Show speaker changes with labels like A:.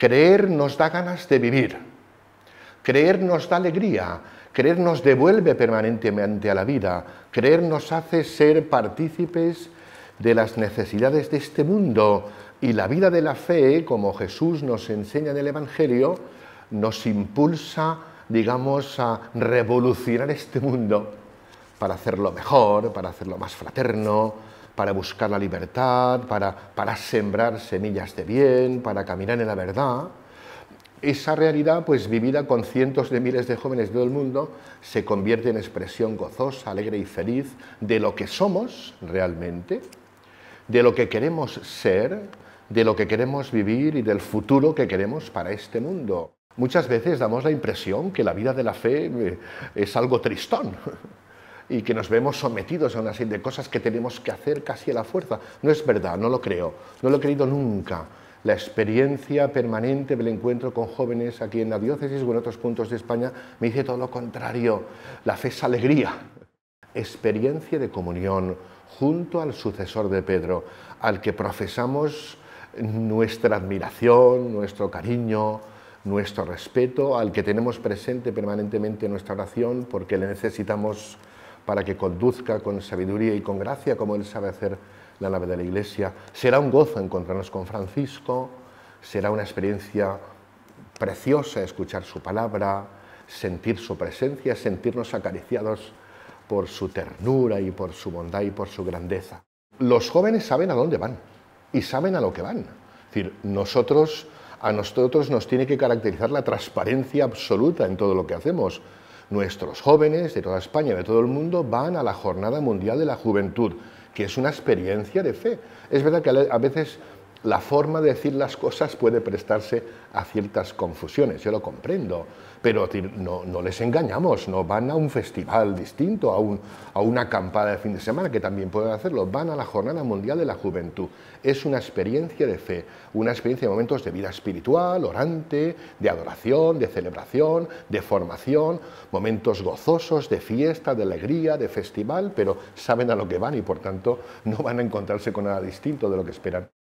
A: Creer nos da ganas de vivir, creer nos da alegría, creer nos devuelve permanentemente a la vida, creer nos hace ser partícipes de las necesidades de este mundo y la vida de la fe, como Jesús nos enseña en el Evangelio, nos impulsa, digamos, a revolucionar este mundo para hacerlo mejor, para hacerlo más fraterno, para buscar la libertad, para, sembrar semillas de bien, para caminar en la verdad, esa realidad, pues vivida con cientos de miles de jóvenes de todo el mundo, se convierte en expresión gozosa, alegre y feliz de lo que somos realmente, de lo que queremos ser, de lo que queremos vivir y del futuro que queremos para este mundo. Muchas veces damos la impresión que la vida de la fe eh, es algo tristón, y que nos vemos sometidos a una serie de cosas que tenemos que hacer casi a la fuerza. No es verdad, no lo creo, no lo he creído nunca. La experiencia permanente del encuentro con jóvenes aquí en la diócesis o en otros puntos de España me dice todo lo contrario. La fe es alegría. Experiencia de comunión junto al sucesor de Pedro, al que profesamos nuestra admiración, nuestro cariño, nuestro respeto, al que tenemos presente permanentemente nuestra oración porque le necesitamos para que conduzca con sabiduría y con gracia, como Él sabe hacer la nave de la Iglesia. Será un gozo encontrarnos con Francisco, será una experiencia preciosa escuchar su palabra, sentir su presencia, sentirnos acariciados por su ternura y por su bondad y por su grandeza. Los jóvenes saben a dónde van y saben a lo que van. Es decir, nosotros, a nosotros nos tiene que caracterizar la transparencia absoluta en todo lo que hacemos. Nuestros jóvenes de toda España, de todo el mundo, van a la Jornada Mundial de la Juventud, que es una experiencia de fe. Es verdad que a veces la forma de decir las cosas puede prestarse a ciertas confusiones, yo lo comprendo, pero no, les engañamos, no van a un festival distinto, a, a una acampada de fin de semana, que también pueden hacerlo, van a la Jornada Mundial de la Juventud. Es una experiencia de fe, una experiencia de momentos de vida espiritual, orante, de adoración, de celebración, de formación, momentos gozosos, de fiesta, de alegría, de festival, pero saben a lo que van y por tanto no van a encontrarse con nada distinto de lo que esperan.